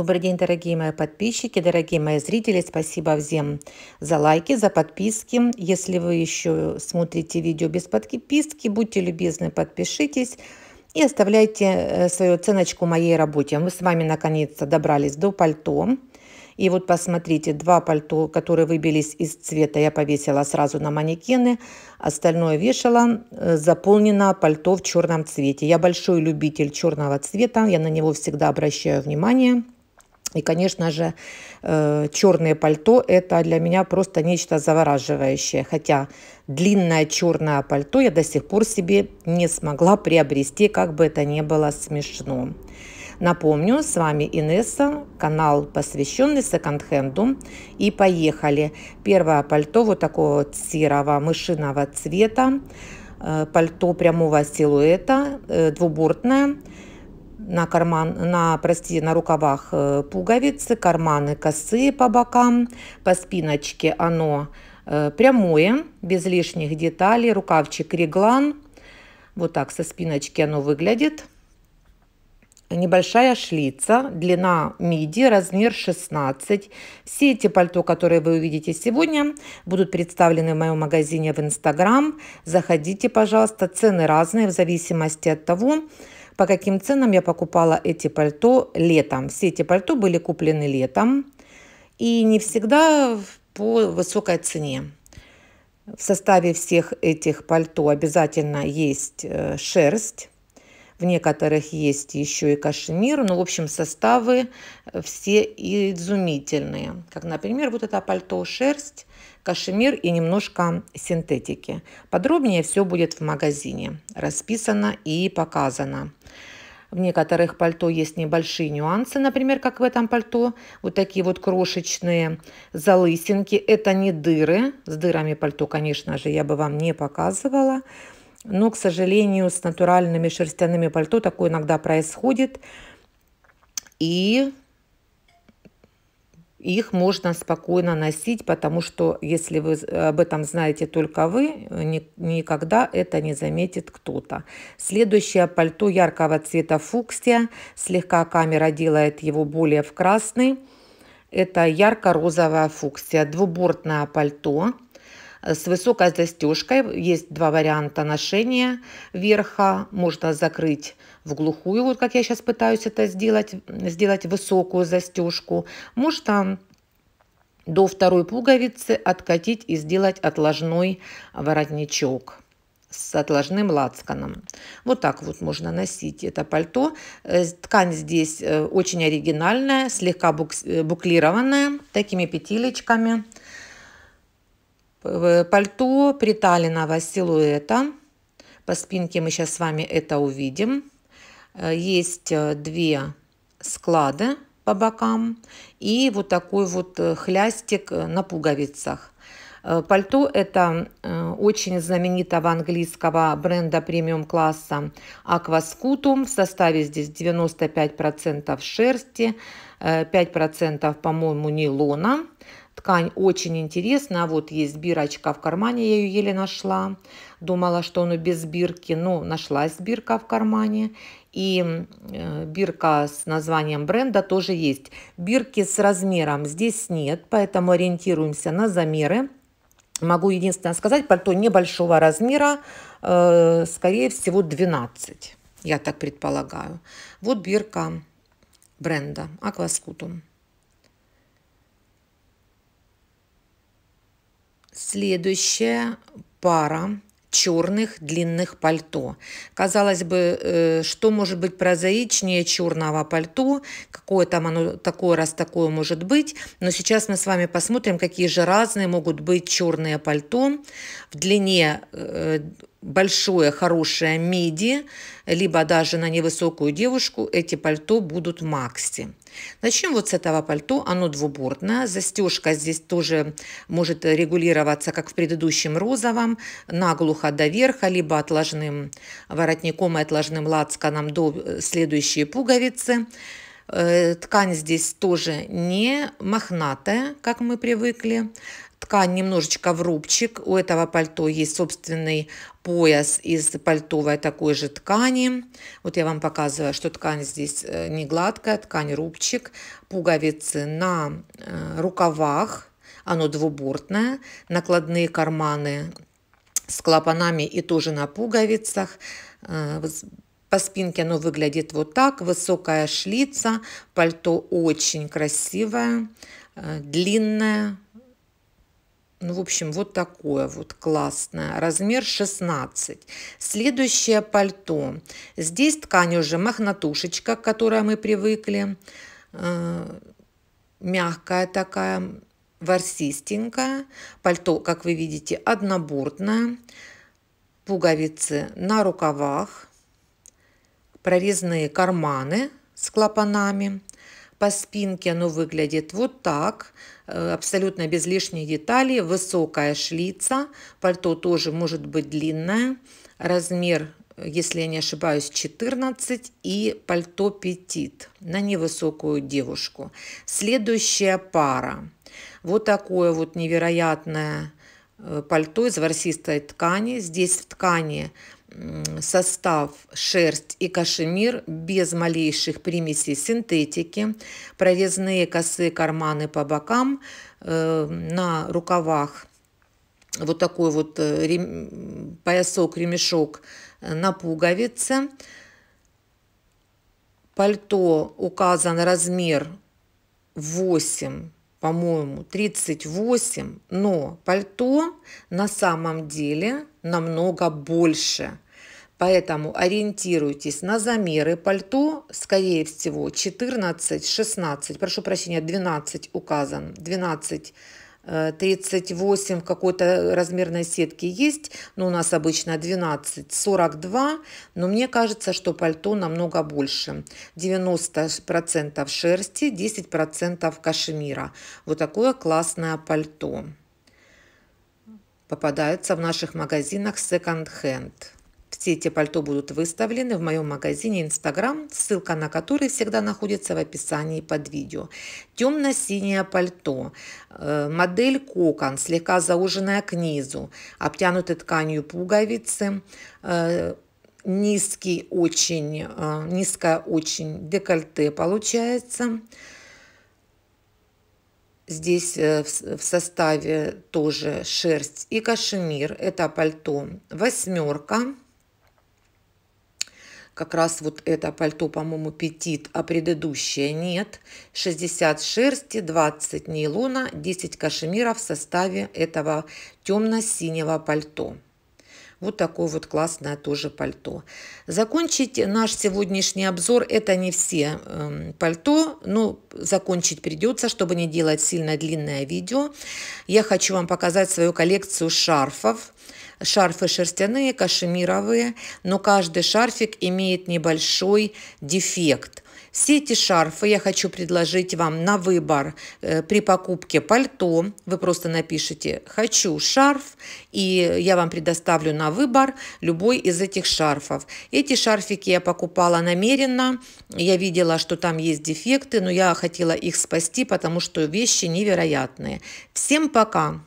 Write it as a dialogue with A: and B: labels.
A: Добрый день, дорогие мои подписчики, дорогие мои зрители. Спасибо всем за лайки, за подписки. Если вы еще смотрите видео без подписки, будьте любезны, подпишитесь и оставляйте э, свою оценочку моей работе. Мы с вами наконец-то добрались до пальто. И вот посмотрите, два пальто, которые выбились из цвета, я повесила сразу на манекены. Остальное вешала, э, заполнено пальто в черном цвете. Я большой любитель черного цвета, я на него всегда обращаю внимание. И, конечно же, э, черное пальто – это для меня просто нечто завораживающее. Хотя длинное черное пальто я до сих пор себе не смогла приобрести, как бы это ни было смешно. Напомню, с вами Инесса, канал, посвященный секонд-хенду. И поехали. Первое пальто вот такого серого мышиного цвета. Э, пальто прямого силуэта, э, двубортное на, карман, на, прости, на рукавах э, пуговицы, карманы косые по бокам, по спиночке оно э, прямое, без лишних деталей, рукавчик реглан, вот так со спиночки оно выглядит. Небольшая шлица, длина миди, размер 16. Все эти пальто, которые вы увидите сегодня, будут представлены в моем магазине в Инстаграм. Заходите, пожалуйста, цены разные в зависимости от того, по каким ценам я покупала эти пальто летом. Все эти пальто были куплены летом и не всегда по высокой цене. В составе всех этих пальто обязательно есть э, шерсть, в некоторых есть еще и кашемир. но ну, в общем, составы э, все изумительные. Как, например, вот это пальто шерсть, кашемир и немножко синтетики. Подробнее все будет в магазине. Расписано и показано. В некоторых пальто есть небольшие нюансы, например, как в этом пальто. Вот такие вот крошечные залысинки. Это не дыры. С дырами пальто, конечно же, я бы вам не показывала. Но, к сожалению, с натуральными шерстяными пальто такое иногда происходит. И их можно спокойно носить, потому что если вы об этом знаете только вы, никогда это не заметит кто-то. Следующее пальто яркого цвета фуксия. Слегка камера делает его более в красный. Это ярко-розовая фуксия, двубортное пальто. Э, с высокой застежкой. Есть два варианта ношения верха. Можно закрыть в глухую, вот как я сейчас пытаюсь это сделать, сделать высокую застежку. Можно до второй пуговицы откатить и сделать отложной воротничок с отложным лацканом. Вот так вот можно носить это пальто. Э, ткань здесь э, очень оригинальная, слегка бук буклированная, такими петелечками – пальто приталенного силуэта. По спинке мы сейчас с вами это увидим. Э, есть э, две склады по бокам и вот такой вот э, хлястик на пуговицах. Пальто – это очень знаменитого английского бренда премиум-класса Aquascutum. В составе здесь 95% шерсти, 5%, по-моему, нейлона. Ткань очень интересная. Вот есть бирочка в кармане, я ее еле нашла. Думала, что она без бирки, но нашлась бирка в кармане. И э, бирка с названием бренда тоже есть. Бирки с размером здесь нет, поэтому ориентируемся на замеры. Могу единственное сказать, пальто небольшого размера, э, скорее всего 12, я так предполагаю. Вот бирка бренда Aquascutum. Следующая пара черных длинных пальто. Казалось бы, э, что может быть прозаичнее черного пальто, какое там оно такое раз такое может быть, но сейчас мы с вами посмотрим, какие же разные могут быть черные пальто в длине э, большое хорошее миди, либо даже на невысокую девушку эти пальто будут макси. Начнем вот с этого пальто, оно двубортное, застежка здесь тоже может регулироваться, как в предыдущем розовом, наглухо до верха, либо отложным воротником и отложным лацканом до э, следующей пуговицы. Э, ткань здесь тоже не мохнатая, как мы привыкли. Ткань немножечко в рубчик. У этого пальто есть собственный пояс из пальтовой такой же ткани. Вот я вам показываю, что ткань здесь э, не гладкая, ткань рубчик. Пуговицы на э, рукавах. Оно двубортное. Накладные карманы с клапанами и тоже на пуговицах. По спинке оно выглядит вот так. Высокая шлица, пальто очень красивое, э, длинное. Ну, в общем, вот такое вот классное. Размер 16. Следующее пальто. Здесь ткань уже мохнатушечка, к которой мы привыкли. Э, мягкая такая, ворсистенькая. Пальто, как вы видите, однобортное. Пуговицы на рукавах прорезные карманы с клапанами. По спинке оно выглядит вот так, э, абсолютно без лишней детали Высокая шлица, пальто тоже может быть длинное. Размер, если я не ошибаюсь, 14 и пальто петит на невысокую девушку. Следующая пара. Вот такое вот невероятное э, пальто из ворсистой ткани. Здесь в ткани состав шерсть и кашемир без малейших примесей синтетики, прорезные косые карманы по бокам, э, на рукавах вот такой вот э, рем... поясок, ремешок э, на пуговице. Пальто указан размер 8 по-моему, 38, но пальто на самом деле намного больше. Поэтому ориентируйтесь на замеры пальто, скорее всего, 14, 16, прошу прощения, 12 указан, 12 38 э, в какой-то э, размерной сетке есть, но у нас обычно 12, 42, но мне кажется, что пальто намного больше. 90% шерсти, 10% кашемира. Вот такое классное пальто попадается в наших магазинах секонд-хенд. Все эти пальто будут выставлены в моем магазине Instagram, ссылка на который всегда находится в описании под видео. Темно-синее пальто, э, модель кокон, слегка зауженная к низу, обтянуты тканью пуговицы, э, низкий очень, э, низкая очень декольте получается. Здесь в составе тоже шерсть и кашемир. Это пальто восьмерка. Как раз вот это пальто, по-моему, петит, а предыдущее нет. 60 шерсти, 20 нейлона, 10 кашемира в составе этого темно-синего пальто. Вот такое вот классное тоже пальто. Закончить наш сегодняшний обзор, это не все э, пальто, но закончить придется, чтобы не делать сильно длинное видео. Я хочу вам показать свою коллекцию шарфов. Шарфы шерстяные, кашемировые, но каждый шарфик имеет небольшой дефект – все эти шарфы я хочу предложить вам на выбор э, при покупке пальто. Вы просто напишите «хочу шарф» и я вам предоставлю на выбор любой из этих шарфов. Эти шарфики я покупала намеренно. Я видела, что там есть дефекты, но я хотела их спасти, потому что вещи невероятные. Всем пока!